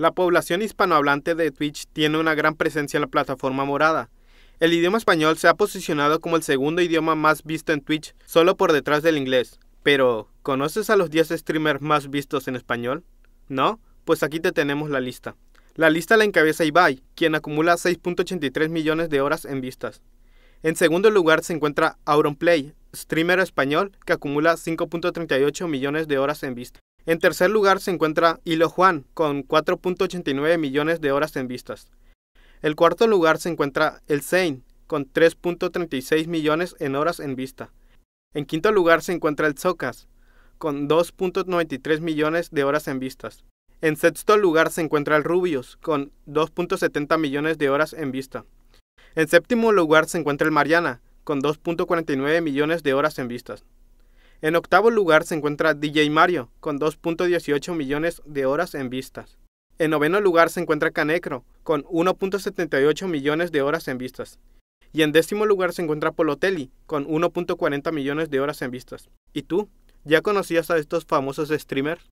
La población hispanohablante de Twitch tiene una gran presencia en la plataforma morada. El idioma español se ha posicionado como el segundo idioma más visto en Twitch, solo por detrás del inglés. Pero, ¿conoces a los 10 streamers más vistos en español? ¿No? Pues aquí te tenemos la lista. La lista la encabeza Ibai, quien acumula 6.83 millones de horas en vistas. En segundo lugar se encuentra Auronplay, streamer español que acumula 5.38 millones de horas en vistas. En tercer lugar se encuentra Hilo Juan, con 4.89 millones de horas en vistas. El cuarto lugar se encuentra El Sein, con 3.36 millones en horas en vista. En quinto lugar se encuentra El Zocas, con 2.93 millones de horas en vistas. En sexto lugar se encuentra El Rubios, con 2.70 millones de horas en vista. En séptimo lugar se encuentra El Mariana, con 2.49 millones de horas en vistas. En octavo lugar se encuentra DJ Mario, con 2.18 millones de horas en vistas. En noveno lugar se encuentra Canecro, con 1.78 millones de horas en vistas. Y en décimo lugar se encuentra Polotelli, con 1.40 millones de horas en vistas. ¿Y tú? ¿Ya conocías a estos famosos streamers?